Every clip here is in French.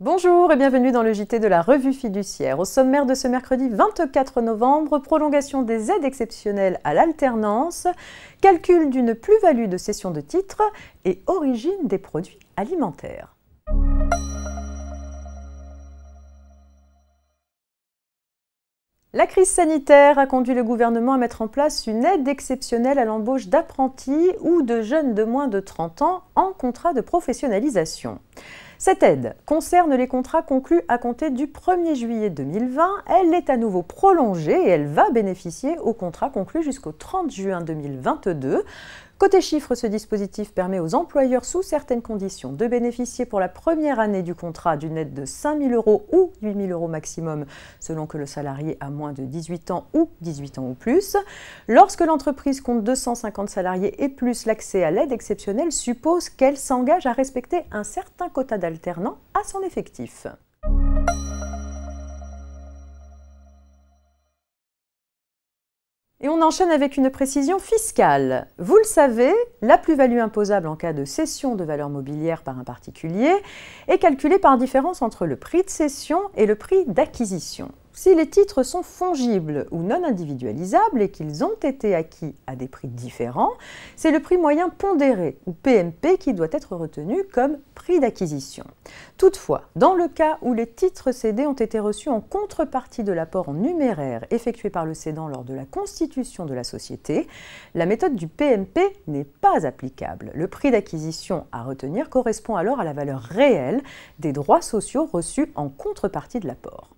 Bonjour et bienvenue dans le JT de la revue fiduciaire. Au sommaire de ce mercredi 24 novembre, prolongation des aides exceptionnelles à l'alternance, calcul d'une plus-value de cession de titres et origine des produits alimentaires. La crise sanitaire a conduit le gouvernement à mettre en place une aide exceptionnelle à l'embauche d'apprentis ou de jeunes de moins de 30 ans en contrat de professionnalisation. Cette aide concerne les contrats conclus à compter du 1er juillet 2020. Elle est à nouveau prolongée et elle va bénéficier aux contrats conclus jusqu'au 30 juin 2022. Côté chiffres, ce dispositif permet aux employeurs, sous certaines conditions, de bénéficier pour la première année du contrat d'une aide de 5 000 euros ou 8 000 euros maximum, selon que le salarié a moins de 18 ans ou 18 ans ou plus. Lorsque l'entreprise compte 250 salariés et plus, l'accès à l'aide exceptionnelle suppose qu'elle s'engage à respecter un certain quota d'alternants à son effectif. Et on enchaîne avec une précision fiscale. Vous le savez, la plus-value imposable en cas de cession de valeur mobilière par un particulier est calculée par différence entre le prix de cession et le prix d'acquisition. Si les titres sont fongibles ou non individualisables et qu'ils ont été acquis à des prix différents, c'est le prix moyen pondéré ou PMP qui doit être retenu comme prix d'acquisition. Toutefois, dans le cas où les titres cédés ont été reçus en contrepartie de l'apport en numéraire effectué par le cédant lors de la constitution de la société, la méthode du PMP n'est pas applicable. Le prix d'acquisition à retenir correspond alors à la valeur réelle des droits sociaux reçus en contrepartie de l'apport.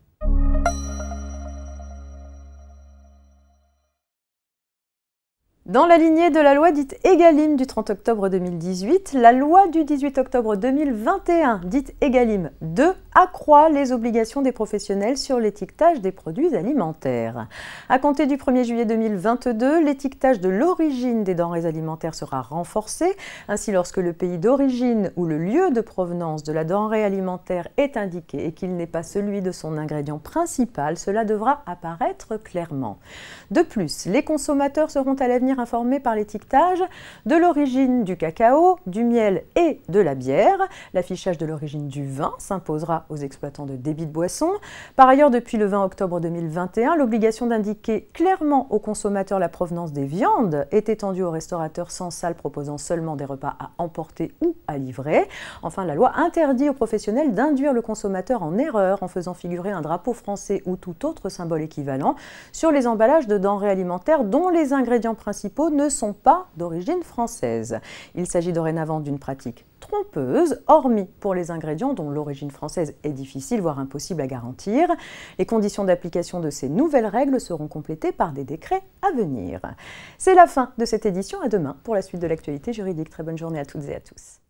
Dans la lignée de la loi dite Egalim du 30 octobre 2018, la loi du 18 octobre 2021 dite Egalim 2 accroît les obligations des professionnels sur l'étiquetage des produits alimentaires. À compter du 1er juillet 2022, l'étiquetage de l'origine des denrées alimentaires sera renforcé. Ainsi, lorsque le pays d'origine ou le lieu de provenance de la denrée alimentaire est indiqué et qu'il n'est pas celui de son ingrédient principal, cela devra apparaître clairement. De plus, les consommateurs seront à l'avenir informé par l'étiquetage de l'origine du cacao, du miel et de la bière. L'affichage de l'origine du vin s'imposera aux exploitants de débit de boisson. Par ailleurs, depuis le 20 octobre 2021, l'obligation d'indiquer clairement aux consommateurs la provenance des viandes est étendue aux restaurateurs sans salle proposant seulement des repas à emporter ou à livrer. Enfin, la loi interdit aux professionnels d'induire le consommateur en erreur en faisant figurer un drapeau français ou tout autre symbole équivalent sur les emballages de denrées alimentaires dont les ingrédients principaux ne sont pas d'origine française. Il s'agit dorénavant d'une pratique trompeuse, hormis pour les ingrédients dont l'origine française est difficile, voire impossible à garantir. Les conditions d'application de ces nouvelles règles seront complétées par des décrets à venir. C'est la fin de cette édition, à demain pour la suite de l'actualité juridique. Très bonne journée à toutes et à tous.